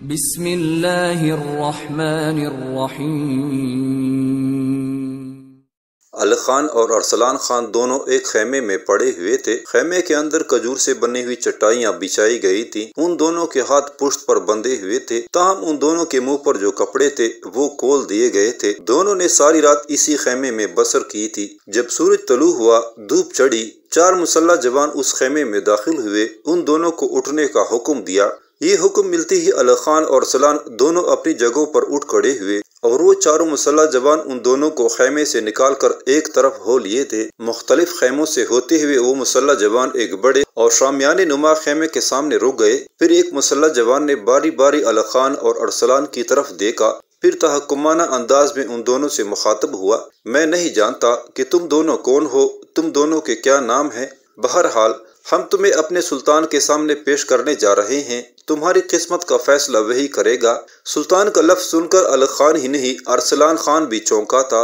अल खान और अरसलान खान दोनों एक खेमे में पड़े हुए थे खेमे के अंदर खजूर से बनी हुई चटाइयां बिछाई गई थी उन दोनों के हाथ पुष्ट पर बंधे हुए थे तहम उन दोनों के मुंह पर जो कपड़े थे वो खोल दिए गए थे दोनों ने सारी रात इसी खेमे में बसर की थी जब सूरज तलु हुआ धूप चढ़ी चार मुसल्ला जवान उस खेमे में दाखिल हुए उन दोनों को उठने का हुक्म दिया ये हुक्म मिलते ही अल खान और सलान दोनों अपनी जगहों पर उठ खड़े हुए और वो चारों मुसल्ला जवान उन दोनों को खैमे से निकाल कर एक तरफ हो लिए थे मुख्तलिफ खेमों से होते हुए वो मुसल्ला जवान एक बड़े और शामियाने नुमा खेमे के सामने रुक गए फिर एक मुसल्ह जवान ने बारी बारी अल खान और अरसलान की तरफ देखा फिर तहकुमाना अंदाज में उन दोनों से मुखातब हुआ मैं नहीं जानता कि तुम दोनों कौन हो तुम दोनों के क्या नाम है बहरहाल हम तुम्हें अपने सुल्तान के सामने पेश करने जा रहे हैं तुम्हारी किस्मत का फैसला वही करेगा सुल्तान का लफ्ज सुनकर अल खान ही नहीं अरसलान खान भी चौंका था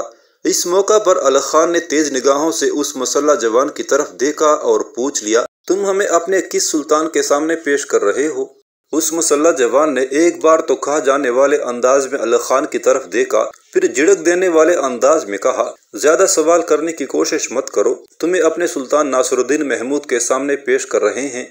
इस मौका पर अल खान ने तेज निगाहों से उस मसल्ला जवान की तरफ देखा और पूछ लिया तुम हमें अपने किस सुल्तान के सामने पेश कर रहे हो उस मसल्ला जवान ने एक बार तो कहा जाने वाले अंदाज में अल खान की तरफ देखा फिर झिड़क देने वाले अंदाज में कहा ज्यादा सवाल करने की कोशिश मत करो तुम्हें अपने सुल्तान नासरुद्दीन महमूद के सामने पेश कर रहे हैं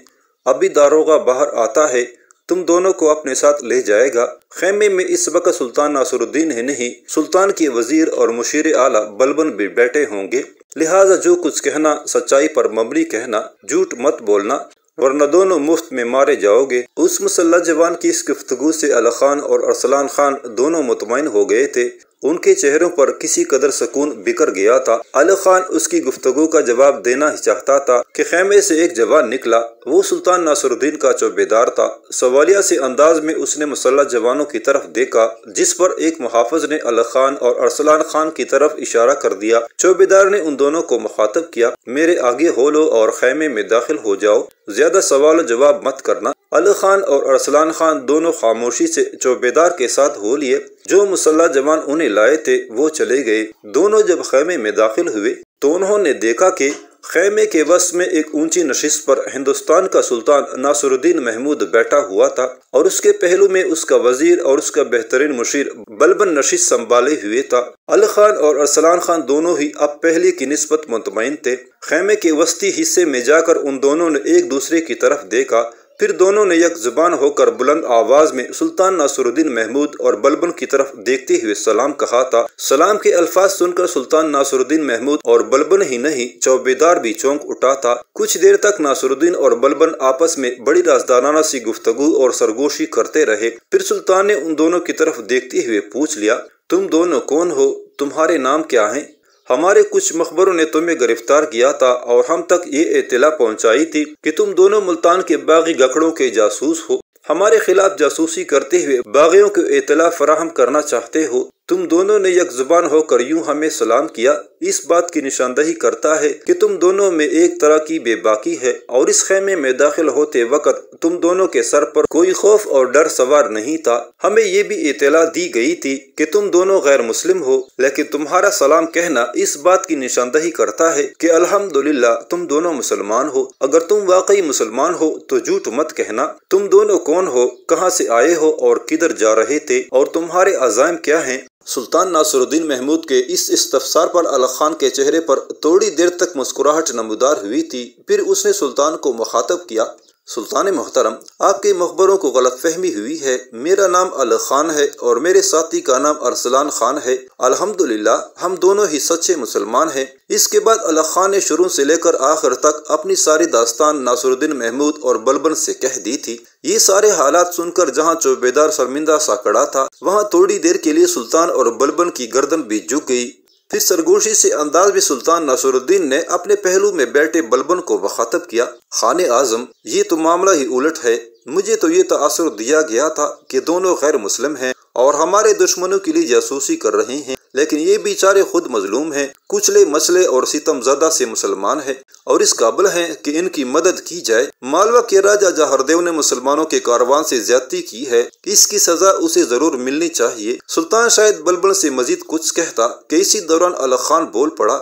अभी दारोगा बाहर आता है तुम दोनों को अपने साथ ले जाएगा खेमे में इस वक्त सुल्तान नासरुद्दीन है नहीं सुल्तान के वजीर और मुशीर आला बलबन भी बैठे होंगे लिहाजा जो कुछ कहना सच्चाई पर मबनी कहना झूठ मत बोलना वरना दोनों मुफ्त में मारे जाओगे उस मुसल्ला जवान की इस गुफ्तगु से अल खान और अरसलान खान दोनों मुतमिन हो गए थे उनके चेहरों पर किसी कदर सुकून बिखर गया था अली खान उसकी गुफ्तगु का जवाब देना ही चाहता था कि खेमे से एक जवान निकला वो सुल्तान नासरुद्दीन का चौबेदार था सवालिया से अंदाज में उसने मुसल्ला जवानों की तरफ देखा जिस पर एक मुहाफज ने अली खान और अरसलान खान की तरफ इशारा कर दिया चौबेदार ने उन दोनों को मुखातब किया मेरे आगे हो लो और खेमे में दाखिल हो जाओ ज्यादा सवाल जवाब मत करना अल खान और अरसलान खान दोनों खामोशी से चौबेदार के साथ हो लिए जो मुसल्ला जवान उन्हें लाए थे वो चले गए दोनों जब खेमे में दाखिल हुए तो उन्होंने देखा कि खेमे के वश में एक ऊंची नशिश पर हिंदुस्तान का सुल्तान नासरुद्दीन महमूद बैठा हुआ था और उसके पहलू में उसका वजीर और उसका बेहतरीन मुशीर बलबन नशिश संभाले हुए था अल खान और अरसलान खान दोनों ही अब पहले की नस्बत मुतमिन थे खेमे के वस्ती हिस्से में जाकर उन दोनों ने एक दूसरे की तरफ देखा फिर दोनों ने यक जुबान होकर बुलंद आवाज में सुल्तान नासुरुद्दीन महमूद और बलबन की तरफ देखते हुए सलाम कहा था सलाम के अल्फाज सुनकर सुल्तान नासुरुद्दीन महमूद और बलबन ही नहीं चौबेदार भी चौंक उठा था कुछ देर तक नासुरुद्दीन और बलबन आपस में बड़ी राजदाराना सी गुफ्तगु और सरगोशी करते रहे फिर सुल्तान ने उन दोनों की तरफ देखते हुए पूछ लिया तुम दोनों कौन हो तुम्हारे नाम क्या है हमारे कुछ मकबरों ने तुम्हें गिरफ्तार किया था और हम तक ये इतला पहुँचाई थी कि तुम दोनों मुल्तान के बागी गकड़ों के जासूस हो हमारे खिलाफ जासूसी करते हुए बागियों को इतला फराहम करना चाहते हो तुम दोनों ने यक जुबान होकर यूं हमें सलाम किया इस बात की निशानदही करता है कि तुम दोनों में एक तरह की बेबाकी है और इस खेमे में दाखिल होते वक्त तुम दोनों के सर पर कोई खौफ और डर सवार नहीं था हमें ये भी इतला दी गई थी कि तुम दोनों गैर मुस्लिम हो लेकिन तुम्हारा सलाम कहना इस बात की निशानदही करता है की अलहमदुल्ला तुम दोनों मुसलमान हो अगर तुम वाकई मुसलमान हो तो झूठ मत कहना तुम दोनों कौन हो कहाँ ऐसी आए हो और किधर जा रहे थे और तुम्हारे अजायम क्या है सुल्तान नासरुद्दीन महमूद के इस इस्तफसार पर अलग खान के चेहरे पर थोड़ी देर तक मुस्कुराहट नमदार हुई थी फिर उसने सुल्तान को मुखातब किया सुल्तान मोहतरम आपके मकबरों को गलत फहमी हुई है मेरा नाम अल खान है और मेरे साथी का नाम अरसलान खान है अल्हम्दुलिल्लाह हम दोनों ही सच्चे मुसलमान हैं इसके बाद अल खान ने शुरू से लेकर आखिर तक अपनी सारी दास्तान नासरुद्दीन महमूद और बलबन से कह दी थी ये सारे हालात सुनकर जहाँ चौबेदार शर्मिंदा सा कड़ा था वहाँ थोड़ी देर के लिए सुल्तान और बलबन की गर्दन भी झुक गई फिर सरगोशी से अंदाज भी सुल्तान नासरुद्दीन ने अपने पहलू में बैठे बलबन को बखातब किया खान आजम ये तो मामला ही उलट है मुझे तो ये तसर दिया गया था कि दोनों गैर मुस्लिम हैं और हमारे दुश्मनों के लिए जासूसी कर रहे हैं लेकिन ये बेचारे खुद मजलूम हैं कुचले मसले और सितम ज़दा से मुसलमान है और इस काबिल हैं कि इनकी मदद की जाए मालवा के राजा जहरदेव ने मुसलमानों के कारवां से ज्यादती की है इसकी सजा उसे जरूर मिलनी चाहिए सुल्तान शायद बलबल से मजीद कुछ कहता कि इसी दौरान अल खान बोल पड़ा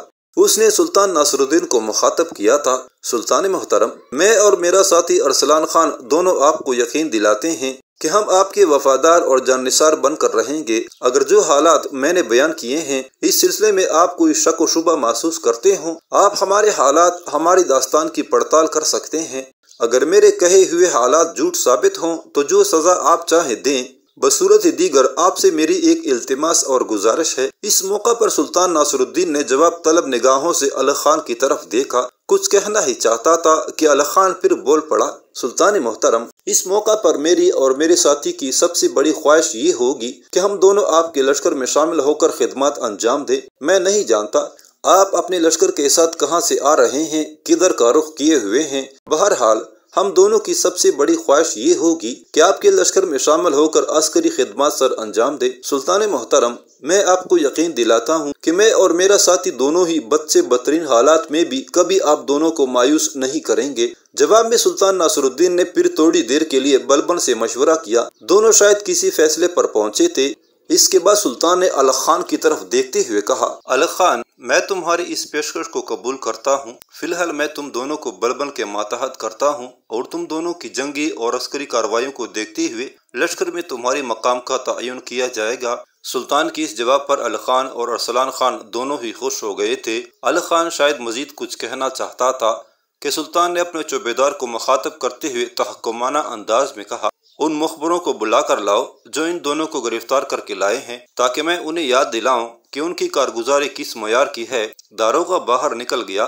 उसने सुल्तान नासरुद्दीन को मुखातब किया था सुल्तान मोहतरम मैं और मेरा साथी अरसलान खान दोनों आपको यकीन दिलाते हैं कि हम आपके वफादार और जानसार बनकर रहेंगे अगर जो हालात मैंने बयान किए हैं इस सिलसिले में आप कोई शक व शुबा महसूस करते हो आप हमारे हालात हमारी दास्तान की पड़ताल कर सकते हैं अगर मेरे कहे हुए हालात झूठ साबित हों तो जो सज़ा आप चाहे दें बसूरत दीगर आपसे मेरी एक अल्तमास और गुजारिश है इस मौका पर सुल्तान नासरुद्दीन ने जवाब तलब निगाहों से अलग खान की तरफ देखा कुछ कहना ही चाहता था कि अलग खान फिर बोल पड़ा सुल्तान मोहतरम इस मौका पर मेरी और मेरे साथी की सबसे बड़ी ख्वाहिश ये होगी कि हम दोनों आपके लश्कर में शामिल होकर खिदमत अंजाम दे मैं नहीं जानता आप अपने लश्कर के साथ कहाँ से आ रहे हैं किधर का रुख किए हुए हैं बहरहाल हम दोनों की सबसे बड़ी ख्वाहिश ये होगी कि आपके लश्कर में शामिल होकर अस्करी खिदमत सर अंजाम दे सुल्तान मोहतरम मैं आपको यकीन दिलाता हूँ कि मैं और मेरा साथी दोनों ही बच्चे बदतरीन हालात में भी कभी आप दोनों को मायूस नहीं करेंगे जवाब में सुल्तान नासरुद्दीन ने फिर थोड़ी देर के लिए बलबन से मशवरा किया दोनों शायद किसी फैसले पर पहुँचे थे इसके बाद सुल्तान ने अलग खान की तरफ देखते हुए कहा अलग खान मैं तुम्हारी इस पेशकश को कबूल करता हूँ फिलहाल मैं तुम दोनों को बलबन के मातहत करता हूँ और तुम दोनों की जंगी और अस्करी कार्रवाई को देखते हुए लश्कर में तुम्हारे मकाम का तयन किया जाएगा सुल्तान की इस जवाब पर अल खान और अरसलान खान दोनों ही खुश हो गए थे अल खान शायद मजीद कुछ कहना चाहता था कि सुल्तान ने अपने चौबेदार को मुखातब करते हुए तहकुमाना अंदाज में कहा उन मुखबरों को बुला कर लाओ जो इन दोनों को गिरफ्तार करके लाए हैं ताकि मैं उन्हें याद दिलाऊं कि उनकी कारगुजारी किस मैार की है दारोगा बाहर निकल गया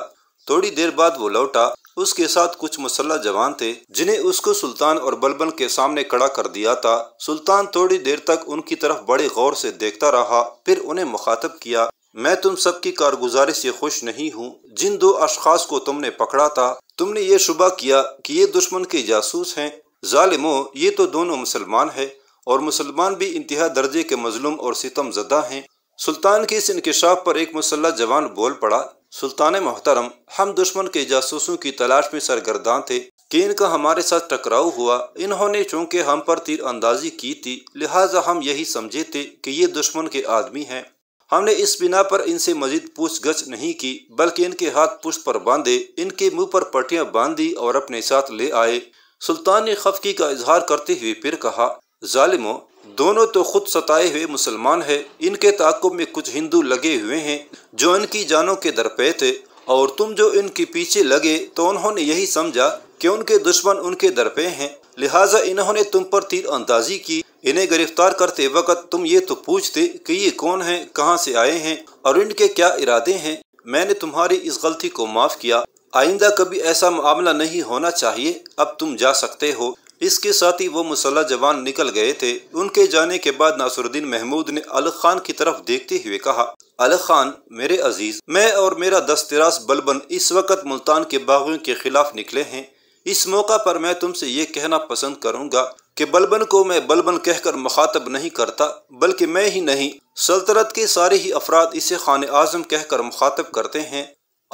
थोड़ी देर बाद वो लौटा उसके साथ कुछ मुसल्ला जवान थे जिन्हें उसको सुल्तान और बलबन के सामने कड़ा कर दिया था सुल्तान थोड़ी देर तक उनकी तरफ बड़े गौर से देखता रहा फिर उन्हें मुखातब किया मैं तुम सबकी कारगुजारी से खुश नहीं हूँ जिन दो अशखास को तुमने पकड़ा था तुमने ये शुबा किया कि ये दुश्मन के जासूस हैं ालिमो ये तो दोनों मुसलमान है और मुसलमान भी इंतहा दर्जे के मजलूम और सितम जदा हैं सुल्तान के इस इनकशाफ पर एक मुसल्ला जवान बोल पड़ा सुल्तान मोहतरम हम दुश्मन के जासूसों की तलाश में सरगर्दान थे कि इनका हमारे साथ टकराव हुआ इन्होंने चूंकि हम पर तीर अंदाजी की थी लिहाजा हम यही समझे थे कि ये दुश्मन के आदमी हैं हमने इस बिना पर इनसे मजीद पूछगछ नहीं की बल्कि इनके हाथ पुष्प पर बांधे इनके मुंह पर पट्टियां बांध दी और अपने साथ ले आए सुल्तान ने खफकी का इजहार करते हुए फिर कहा जालिमो दोनों तो खुद सताए हुए मुसलमान हैं इनके ताकुब में कुछ हिंदू लगे हुए हैं जो इनकी जानों के दरपे थे और तुम जो इनके पीछे लगे तो उन्होंने यही समझा कि उनके दुश्मन उनके दरपे हैं लिहाजा इन्होंने तुम पर तीर अंदाजी की इन्हें गिरफ्तार करते वक्त तुम ये तो पूछते कि ये कौन है कहाँ से आए हैं और इनके क्या इरादे हैं मैंने तुम्हारी इस गलती को माफ़ किया आइंदा कभी ऐसा मामला नहीं होना चाहिए अब तुम जा सकते हो इसके साथ ही वो मुसल्ला जवान निकल गए थे उनके जाने के बाद नासुरुद्दीन महमूद ने अल खान की तरफ देखते हुए कहा अल खान मेरे अजीज मैं और मेरा दस्तराज बलबन इस वक्त मुल्तान के बागियों के खिलाफ निकले हैं इस मौका पर मैं तुमसे ये कहना पसंद करूंगा कि बलबन को मैं बलबन कहकर मुखातब नहीं करता बल्कि मैं ही नहीं सल्तनत के सारे ही अफराद इसे खान आजम कहकर मुखातब करते हैं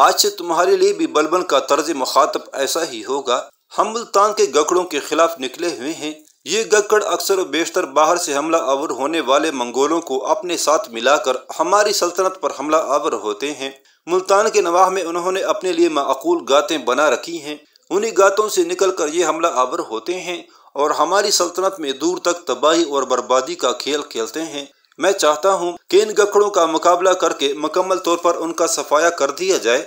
आज से तुम्हारे लिए भी बलबन का तर्ज मुखातब ऐसा ही होगा हम मुल्तान के गकड़ों के खिलाफ निकले हुए हैं ये गकड़ अक्सर बेशतर बाहर से हमला आवर होने वाले मंगोलों को अपने साथ मिलाकर हमारी सल्तनत पर हमला आवर होते हैं मुल्तान के नवाह में उन्होंने अपने लिए माकूल गातें बना रखी हैं उन्हीं गातों से निकल कर ये हमला आवर होते हैं और हमारी सल्तनत में दूर तक तबाही और बर्बादी का खेल खेलते हैं मैं चाहता हूं कि इन गखड़ों का मुकाबला करके मुकम्मल तौर पर उनका सफाया कर दिया जाए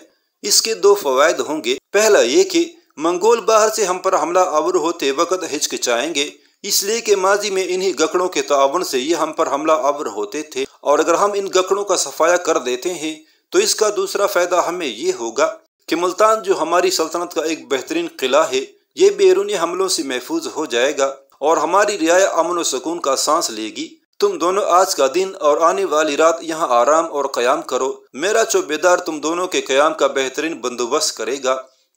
इसके दो फवायद होंगे पहला ये कि मंगोल बाहर से हम पर हमला आवर होते वक़्त हिचकिचाएंगे इसलिए कि माजी में इन्हीं गकड़ों के ताउन से ये हम पर हमला आवर होते थे और अगर हम इन गकड़ों का सफाया कर देते हैं तो इसका दूसरा फ़ायदा हमें ये होगा कि मुल्तान जो हमारी सल्तनत का एक बेहतरीन किला है ये बैरूनी हमलों से महफूज हो जाएगा और हमारी रियाया अमन व सकून का सांस लेगी तुम दोनों आज का दिन और आने वाली रात यहाँ आराम और क्याम करो मेरा चौबेदार तुम दोनों के क्याम का बेहतरीन बंदोबस्त करेगा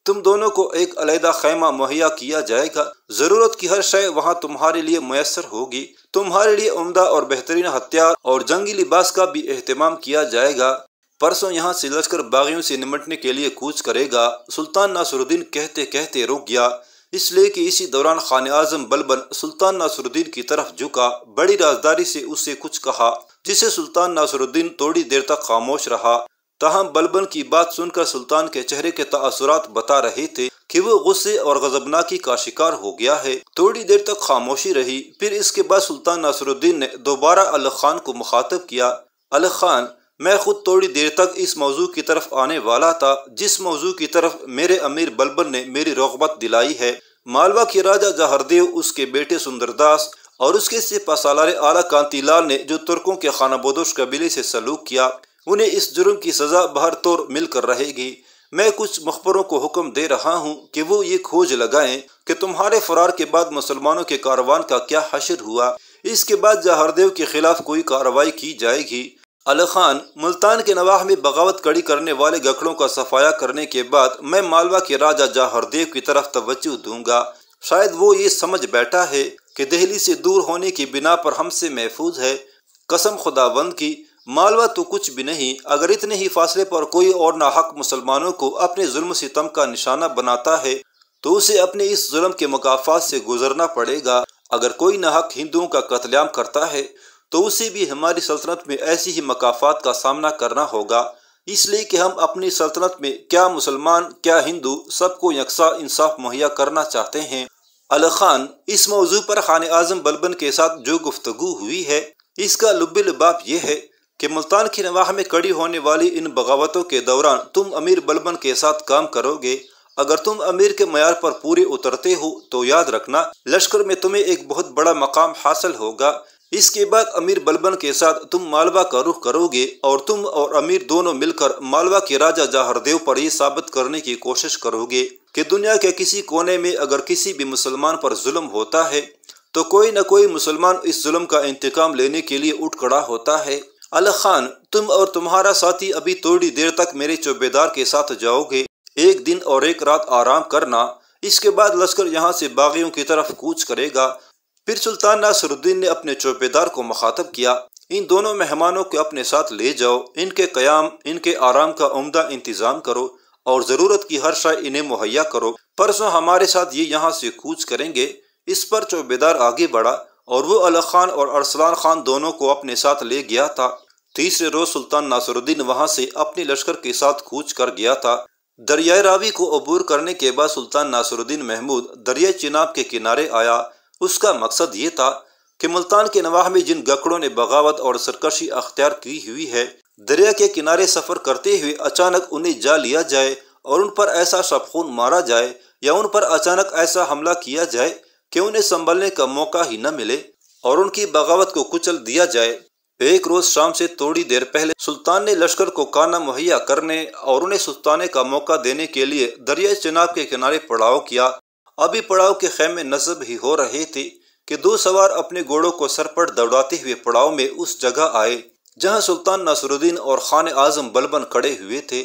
तुम दोनों को एक अलहदा खैमा मुहैया किया जाएगा जरूरत की हर शय वहाँ तुम्हारे लिए मैसर होगी तुम्हारे लिए उमदा और बेहतरीन हथियार और जंगी लिबास का भी अहतमाम किया जाएगा परसों यहाँ से लश्कर बागियों से निमटने के लिए कूच करेगा सुल्तान नासुरुद्दीन कहते कहते रुक गया इसलिए कि इसी दौरान खान आजम बलबन सुल्तान नासरुद्दीन की तरफ झुका बड़ी राजदारी से उससे कुछ कहा जिसे सुल्तान नासरुद्दीन थोड़ी देर तक खामोश रहा तहम बलबन की बात सुनकर सुल्तान के चेहरे के तसरात बता रहे थे कि वो गुस्से और गजबनाकी का शिकार हो गया है थोड़ी देर तक खामोशी रही फिर इसके बाद सुल्तान नासरुद्दीन ने दोबारा अल खान को मुखातब किया अल खान मैं खुद थोड़ी देर तक इस मौजू की तरफ आने वाला था जिस मौजू की तरफ मेरे अमीर बलबन ने मेरी रोगबत दिलाई है मालवा के राजा जहरदेव उसके बेटे सुंदरदास और उसके सिपा सालारे आला कांतीलाल ने जो तुर्कों के खाना बदोश कबीले से सलूक किया उन्हें इस जुर्म की सज़ा बहर तौर मिलकर रहेगी मैं कुछ मखबरों को हुक्म दे रहा हूँ कि वो ये खोज लगाएं कि तुम्हारे फरार के बाद मुसलमानों के कारवान का क्या हशर हुआ इसके बाद जहरदेव के खिलाफ कोई कार्रवाई की जाएगी अली खान मुल्तान के नवाह में बगावत कड़ी करने वाले गखड़ों का सफाया करने के बाद मैं मालवा के राजा जाहरदेव की तरफ तवज्जो दूंगा शायद वो ये समझ बैठा है कि दहली से दूर होने की बिना पर हमसे महफूज है कसम खुदाबंद की मालवा तो कुछ भी नहीं अगर इतने ही फासले पर कोई और नाहक मुसलमानों को अपने जुल्म सितम का निशाना बनाता है तो उसे अपने इस जुल्म के मुकाफात से गुजरना पड़ेगा अगर कोई नाहक हिंदुओं का कत्लेआम करता है तो उसे भी हमारी सल्तनत में ऐसी ही मकाफात का सामना करना होगा इसलिए कि हम अपनी सल्तनत में क्या मुसलमान क्या हिंदू सबको यकसा इंसाफ मुहैया करना चाहते हैं अल खान इस मौजू पर खान आजम बलबन के साथ जो गुफ्तगु हुई है इसका लुबे लबाप यह है कि मुल्तान की नवाह में कड़ी होने वाली इन बगावतों के दौरान तुम अमीर बलबन के साथ काम करोगे अगर तुम अमीर के मैार पर पूरे उतरते हो तो याद रखना लश्कर में तुम्हें एक बहुत बड़ा मकाम हासिल होगा इसके बाद अमीर बलबन के साथ तुम मालवा का रुख करोगे और तुम और अमीर दोनों मिलकर मालवा के राजा जाहरदेव पर यह साबित करने की कोशिश करोगे कि दुनिया के किसी कोने में अगर किसी भी मुसलमान पर जुल्म होता है तो कोई न कोई मुसलमान इस जुल्म का इंतकाम लेने के लिए उठ खड़ा होता है अल खान तुम और तुम्हारा साथी अभी थोड़ी देर तक मेरे चौबेदार के साथ जाओगे एक दिन और एक रात आराम करना इसके बाद लश्कर यहाँ से बागियों की तरफ कूच करेगा फिर सुल्तान नासरुद्दीन ने अपने चौबेदार को मुखातब किया इन दोनों मेहमानों को अपने साथ ले जाओ इनके क्याम इनके आराम का उम्दा इंतज़ाम करो और ज़रूरत की हर शाय इन्हें मुहैया करो परसों हमारे साथ ये यहाँ से कूच करेंगे इस पर चौबेदार आगे बढ़ा और वो अला खान और अरसलान खान दोनों को अपने साथ ले गया था तीसरे रोज सुल्तान नासरुद्दीन वहाँ से अपने लश्कर के साथ कूच कर गया था दरियाए रावी को अबूर करने के बाद सुल्तान नासरुद्दीन महमूद दरिया चिनाब के किनारे आया उसका मकसद ये था कि मुल्तान के नवाह में जिन गकड़ों ने बगावत और सरकशी अख्तियार की हुई है दरिया के किनारे सफर करते हुए अचानक उन्हें जा लिया जाए और उन पर ऐसा शबखून मारा जाए या उन पर अचानक ऐसा हमला किया जाए कि उन्हें संभलने का मौका ही न मिले और उनकी बगावत को कुचल दिया जाए एक रोज शाम से थोड़ी देर पहले सुल्तान ने लश्कर को काना मुहैया करने और उन्हें सुस्ताने का मौका देने के लिए दरिया चिनाब के किनारे पड़ाव किया अभी पड़ाव के खेमे नजब ही हो रहे थे कि दो सवार अपने घोड़ों को सरपट दौड़ाते हुए पड़ाव में उस जगह आए जहां सुल्तान नासरुद्दीन और खान आजम बलबन खड़े हुए थे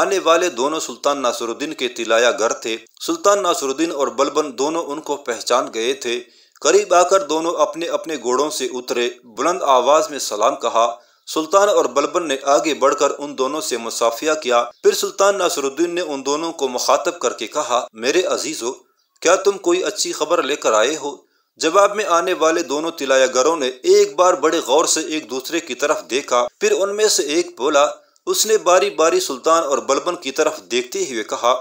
आने वाले दोनों सुल्तान नासरुद्दीन के तिलाया घर थे सुल्तान नासरुद्दीन और बलबन दोनों उनको पहचान गए थे करीब आकर दोनों अपने अपने घोड़ों से उतरे बुलंद आवाज में सलाम कहा सुल्तान और बलबन ने आगे बढ़कर उन दोनों से मुसाफिया किया फिर सुल्तान नासरुद्दीन ने उन दोनों को मुखातब करके कहा मेरे अजीजों क्या तुम कोई अच्छी खबर लेकर आए हो जवाब में आने वाले दोनों तिलायागरों ने एक बार बड़े गौर से एक दूसरे की तरफ देखा फिर उनमें से एक बोला उसने बारी बारी सुल्तान और बलबन की तरफ देखते हुए कहा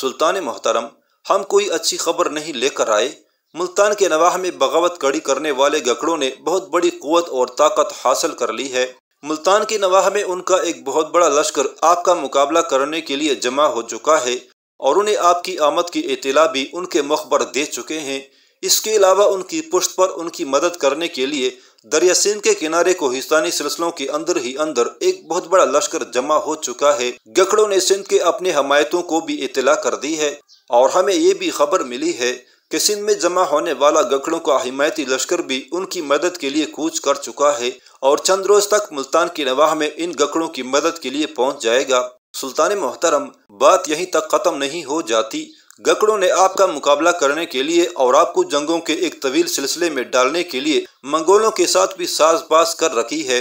सुल्तान मोहतरम हम कोई अच्छी खबर नहीं लेकर आए मुल्तान के नवाह में बगावत कड़ी करने वाले गकड़ों ने बहुत बड़ी कुत और ताकत हासिल कर ली है मुल्तान के नवाह में उनका एक बहुत बड़ा लश्कर आपका मुकाबला करने के लिए जमा हो चुका है और उन्हें आपकी आमद की इतला भी उनके मुखबर दे चुके हैं इसके अलावा उनकी पुष्ट पर उनकी मदद करने के लिए दरिया सिंध के किनारे को हिस्सानी सिलसिलों के अंदर ही अंदर एक बहुत बड़ा लश्कर जमा हो चुका है गकड़ों ने सिंध के अपने हमायतों को भी इतला कर दी है और हमें ये भी खबर मिली है कि सिंध में जमा होने वाला गकड़ों का हिमायती लश्कर भी उनकी मदद के लिए कूच कर चुका है और चंद रोज तक मुल्तान की नवाह में इन गकड़ों की मदद के लिए पहुँच जाएगा सुल्तान मोहतरम बात यहीं तक ख़त्म नहीं हो जाती गकड़ों ने आपका मुकाबला करने के लिए और आपको जंगों के एक तवील सिलसिले में डालने के लिए मंगोलों के साथ भी साज पास कर रखी है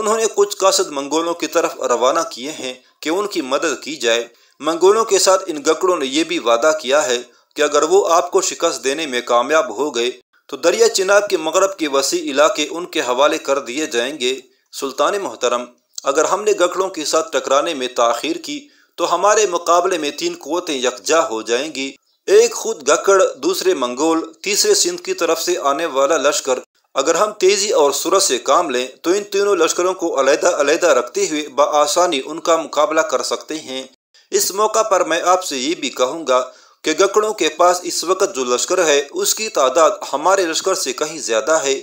उन्होंने कुछ कासद मंगोलों की तरफ रवाना किए हैं कि उनकी मदद की जाए मंगोलों के साथ इन गकड़ों ने यह भी वादा किया है कि अगर वो आपको शिकस्त देने में कामयाब हो गए तो दरिया चिनाब के मगरब के वसी इलाके उनके हवाले कर दिए जाएंगे सुल्तान मोहतरम अगर हमने गकड़ों के साथ टकराने में तखिर की तो हमारे मुकाबले में तीन कुतें यकजा हो जाएंगी एक खुद गकड़ दूसरे मंगोल तीसरे सिंध की तरफ से आने वाला लश्कर अगर हम तेजी और सूरत से काम लें तो इन तीनों लश्करों को अलहदा अलहदा रखते हुए बसानी उनका मुकाबला कर सकते हैं इस मौका पर मैं आपसे ये भी कहूँगा कि गकड़ों के पास इस वक्त जो लश्कर है उसकी तादाद हमारे लश्कर से कहीं ज़्यादा है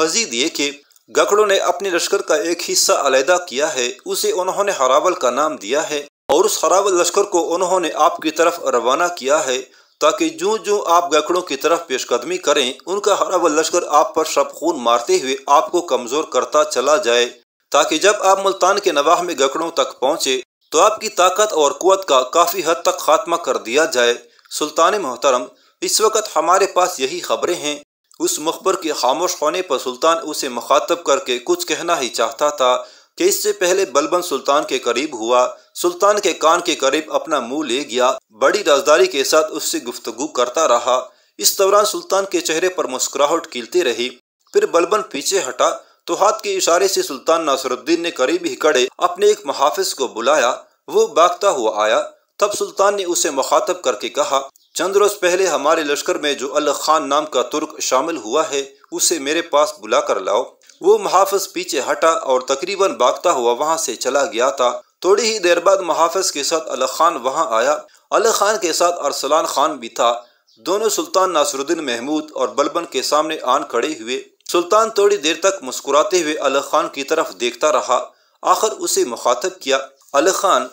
मजीद ये कि गखड़ों ने अपने लश्कर का एक हिस्सा अलहदा किया है उसे उन्होंने हरावल का नाम दिया है और उस हरावल लश्कर को उन्होंने आपकी तरफ रवाना किया है ताकि जो जो आप गखड़ों की तरफ पेशकदमी करें उनका हरावल लश्कर आप पर शब खून मारते हुए आपको कमज़ोर करता चला जाए ताकि जब आप मुल्तान के नवाह में गखड़ों तक पहुँचे तो आपकी ताकत और क़ुत का काफ़ी हद तक खात्मा कर दिया जाए सुल्तान मोहतरम इस वक्त हमारे पास यही खबरें हैं उस मखबर के खामोश होने पर सुल्तान उसे मुखातब करके कुछ कहना ही चाहता था कि इससे पहले बलबन सुल्तान के करीब हुआ सुल्तान के कान के करीब अपना मुंह ले गया बड़ी राजदारी के साथ उससे गुफ्तगु करता रहा इस दौरान सुल्तान के चेहरे पर मुस्कुराहट खिलती रही फिर बलबन पीछे हटा तो हाथ के इशारे से सुल्तान नासरुद्दीन ने करीब ही खड़े अपने एक मुहाफिज को बुलाया वो भागता हुआ आया तब सुल्तान ने उसे मुखातब करके कहा चंद रोज पहले हमारे लश्कर में जो अल खान नाम का तुर्क शामिल हुआ है उसे मेरे पास बुला कर लाओ वो महाफज पीछे हटा और तकरीबन भागता हुआ वहाँ से चला गया था थोड़ी ही देर बाद महाफज के साथ अल खान वहाँ आया अल खान के साथ अरसलान खान भी था दोनों सुल्तान नासरुद्दीन महमूद और बलबन के सामने आन खड़े हुए सुल्तान थोड़ी देर तक मुस्कुराते हुए अल खान की तरफ देखता रहा आखिर उसे मुखातब किया अल खान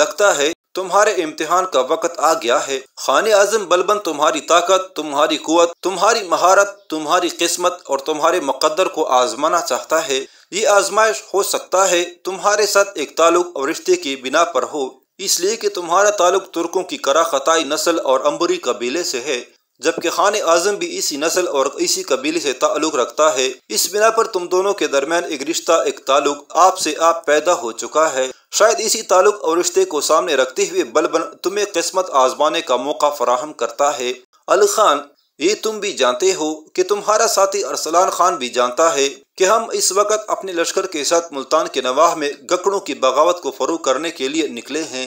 लगता है तुम्हारे इम्तिहान का वक़्त आ गया है खान आजम बलबन तुम्हारी ताकत तुम्हारी कुत तुम्हारी महारत तुम्हारी किस्मत और तुम्हारे मुकदर को आजमाना चाहता है ये आजमाइश हो सकता है तुम्हारे साथ एक ताल्लुक और रिश्ते की बिना पर हो इसलिए कि तुम्हारा ताल्लुक तुर्कों की करा खतई नस्ल और अम्बरी कबीले से है जबकि खान आजम भी इसी नस्ल और इसी कबीले से ताल्लुक रखता है इस बिना पर तुम दोनों के दरमियान एक रिश्ता एक ताल्लुक आपसे आप पैदा हो चुका है शायद इसी ताल्लुक और रिश्ते को सामने रखते हुए बलबन तुम्हें किस्मत आजमाने का मौका फराहम करता है अल खान ये तुम भी जानते हो कि तुम्हारा साथी अरसलान खान भी जानता है कि हम इस वक्त अपने लश्कर के साथ मुल्तान के नवाह में गकड़ों की बगावत को फरोह करने के लिए निकले हैं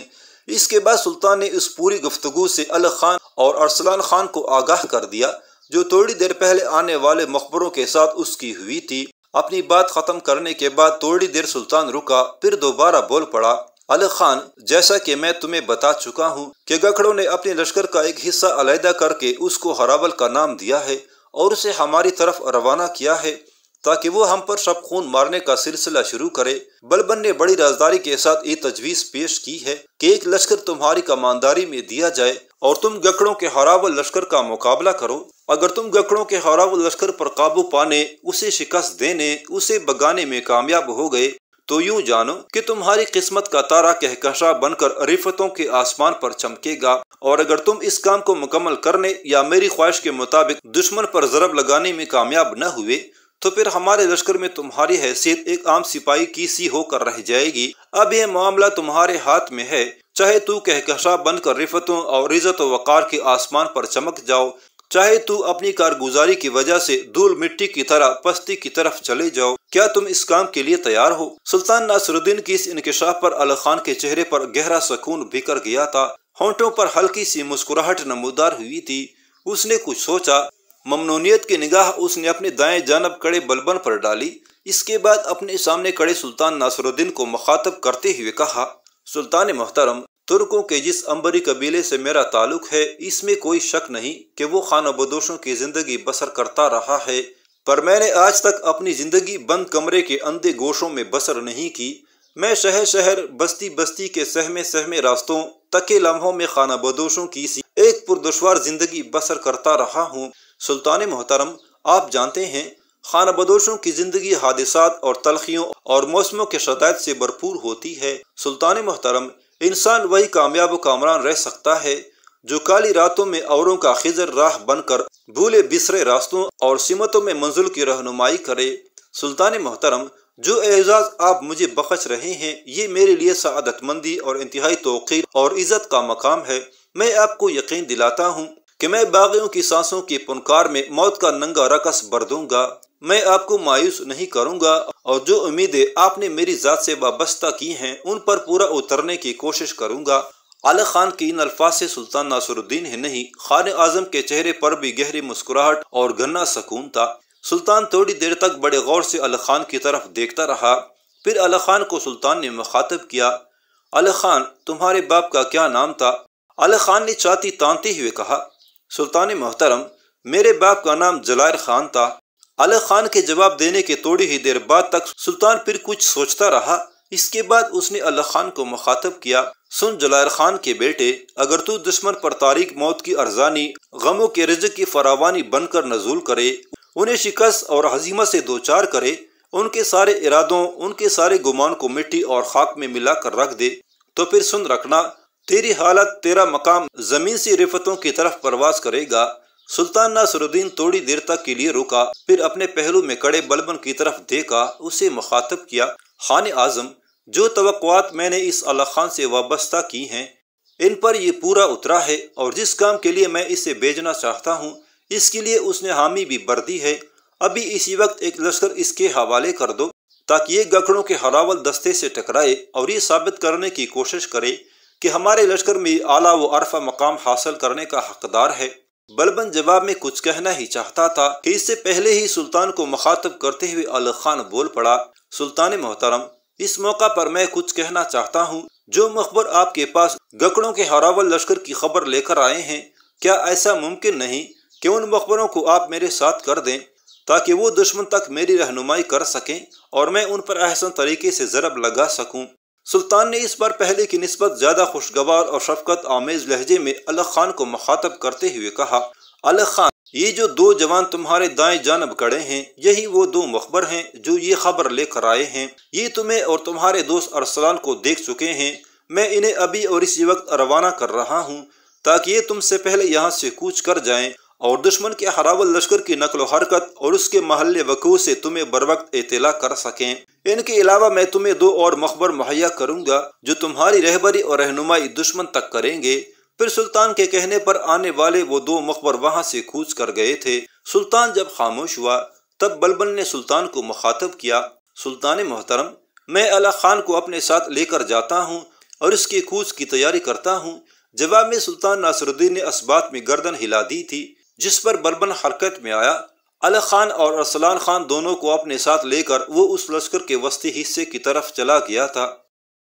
इसके बाद सुल्तान ने इस पूरी गुफ्तगु से अल खान और अरसलान खान को आगाह कर दिया जो थोड़ी देर पहले आने वाले मकबरों के साथ उसकी हुई थी अपनी बात खत्म करने के बाद थोड़ी देर सुल्तान रुका फिर दोबारा बोल पड़ा अल खान जैसा कि मैं तुम्हें बता चुका हूँ कि गखड़ों ने अपने लश्कर का एक हिस्सा अलहदा करके उसको हरावल का नाम दिया है और उसे हमारी तरफ रवाना किया है ताकि वो हम पर सब खून मारने का सिलसिला शुरू करे बलबन ने बड़ी राजदारी के साथ ये तजवीज पेश की है कि एक लश्कर तुम्हारी कमानदारी में दिया जाए और तुम गकड़ों के हराव लश्कर का मुकाबला करो अगर तुम गकड़ों के हराव लश्कर पर काबू पाने उसे शिकस्त देने उसे बगाने में कामयाब हो गए तो यूँ जानो कि तुम्हारी किस्मत का तारा कहकशा बनकर रिफतों के आसमान पर चमकेगा और अगर तुम इस काम को मुकम्मल करने या मेरी ख्वाहिश के मुताबिक दुश्मन पर जरब लगाने में कामयाब न हुए तो फिर हमारे लश्कर में तुम्हारी हैसियत एक आम सिपाही की सी होकर रह जाएगी अब ये मामला तुम्हारे हाथ में है चाहे तू कहकशा बनकर रिफतों और इज्जत वकार के आसमान पर चमक जाओ चाहे तू अपनी कारगुजारी की वजह से धूल मिट्टी की तरह पस्ती की तरफ चले जाओ क्या तुम इस काम के लिए तैयार हो सुल्तान नासरुद्दीन की इस इंकशाफ पर अल खान के चेहरे पर गहरा सुकून बिखर गया था होंठों पर हल्की सी मुस्कुराहट नमोदार हुई थी उसने कुछ सोचा ममनूनीत की निगाह उसने अपने दाएं जानब कड़े बलबन पर डाली इसके बाद अपने सामने कड़े सुल्तान नासरुद्दीन को मखातब करते हुए कहा सुल्तान मोहतरम तुर्कों के जिस अंबरी कबीले से मेरा ताल्लुक है इसमें कोई शक नहीं कि वो खाना बदोशों की जिंदगी बसर करता रहा है पर मैंने आज तक अपनी जिंदगी बंद कमरे के अंधे गोशों में बसर नहीं की मैं शहर शहर बस्ती बस्ती के सहमे सहमे रास्तों तके लम्हों में खाना बदोशों की पुरदुशवार जिंदगी बसर करता रहा हूँ सुल्तान मोहतरम आप जानते हैं खाना बदोशों की ज़िंदगी हादसा और तलखियों और मौसमों के शदायत से भरपूर होती है सुल्तान मोहतरम इंसान वही कामयाब कामरान रह सकता है जो काली रातों में औरों का खिजर राह बनकर भूले बिसरे रास्तों और सिमतों में मंजिल की रहनुमाई करे सुल्तान मोहतरम जो एजाज आप मुझे बख्श रहे हैं ये मेरे लिए सदतमंदी और इंतहाई तोकीर और इज़्ज़त का मकाम है मैं आपको यकीन दिलाता हूँ कि मैं बागियों की सांसों की पुनकार में मौत का नंगा रकस भर दूंगा मैं आपको मायूस नहीं करूंगा और जो उम्मीदें आपने मेरी जात से वाबस्ता की हैं उन पर पूरा उतरने की कोशिश करूंगा आला खान की इन अल्फाज से सुल्तान नासरुद्दीन है नहीं खान आजम के चेहरे पर भी गहरी मुस्कुराहट और घना सुकून था सुल्तान थोड़ी देर तक बड़े गौर से अल खान की तरफ देखता रहा फिर अल खान को सुल्तान ने मुखातब किया अल खान तुम्हारे बाप का क्या नाम था आला खान ने चाती तानते हुए कहा सुल्तान मोहतरम मेरे बाप का नाम जलायर खान था आला खान के जवाब देने के थोड़ी ही देर बाद तक सुल्तान फिर कुछ सोचता रहा इसके बाद उसने अल्लाह खान को मुखातब किया सुन जलायर खान के बेटे अगर तू दुश्मन पर तारीख मौत की अरजानी गमों के रिज की फरावानी बनकर नजूल करे उन्हें शिकस्त और हजीमत से दो चार करे उनके सारे इरादों उनके सारे गुमान को मिट्टी और खाक में मिला कर रख दे तो फिर सुन रखना तेरी हालत तेरा मकाम जमीन से रिफतों की तरफ प्रवास करेगा सुल्तान नासरुद्दीन थोड़ी देर तक के लिए रुका फिर अपने पहलू में कड़े बलबन की तरफ देखा उसे मुखातब किया खान आजम जो तो मैंने इस अला खान से वाबस्ता की हैं इन पर यह पूरा उतरा है और जिस काम के लिए मैं इसे भेजना चाहता हूँ इसके लिए उसने हामी भी बर दी है अभी इसी वक्त एक लश्कर इसके हवाले कर दो ताकि ये गखड़ों के हरावल दस्ते से टकराए और ये साबित करने की कोशिश करे कि हमारे लश्कर में आला व अरफा मकाम हासिल करने का हकदार है बलबन जवाब में कुछ कहना ही चाहता था कि इससे पहले ही सुल्तान को मुखातब करते हुए अल खान बोल पड़ा सुल्तान मोहतरम इस मौका पर मैं कुछ कहना चाहता हूँ जो मकबर आपके पास गकड़ों के हरावल लश्कर की खबर लेकर आए हैं क्या ऐसा मुमकिन नहीं कि उन मकबरों को आप मेरे साथ कर दें ताकि वो दुश्मन तक मेरी रहनुमाई कर सकें और मैं उन पर अहसन तरीके से ज़रब लगा सकूं। सुल्तान ने इस बार पहले की नस्बत ज्यादा खुशगवार और शफकत आमेज लहजे में अलग खान को मुखातब करते हुए कहा अलग खान ये जो दो जवान तुम्हारे दाएं जानब खड़े हैं यही वो दो मखबर हैं जो ये खबर लेकर आए हैं ये तुम्हें और तुम्हारे दोस्त अरसलान को देख चुके हैं मैं इन्हें अभी और इसी वक्त रवाना कर रहा हूँ ताकि ये तुमसे पहले यहाँ से कूच कर जाए और दुश्मन के हरावल लश्कर की नकलो हरकत और उसके महल वकूल से तुम्हें बर वक्त इतला कर सकें इनके अलावा मैं तुम्हें दो और मकबर मुहैया करूंगा जो तुम्हारी रहबरी और रहनुमाई दुश्मन तक करेंगे फिर सुल्तान के कहने पर आने वाले वो दो मकबर वहां से कूच कर गए थे सुल्तान जब खामोश हुआ तब बलबन ने सुल्तान को मुखातब किया सुल्तान मोहतरम मैं अला खान को अपने साथ लेकर जाता हूँ और इसकी कूच की तैयारी करता हूँ जवाब में सुल्तान नासरुद्दीन ने इस बात में गर्दन हिला दी थी जिस पर बलबन हरकत में आया अल खान और अरसलान खान दोनों को अपने साथ लेकर वो उस लश्कर के वस्ती हिस्से की तरफ चला गया था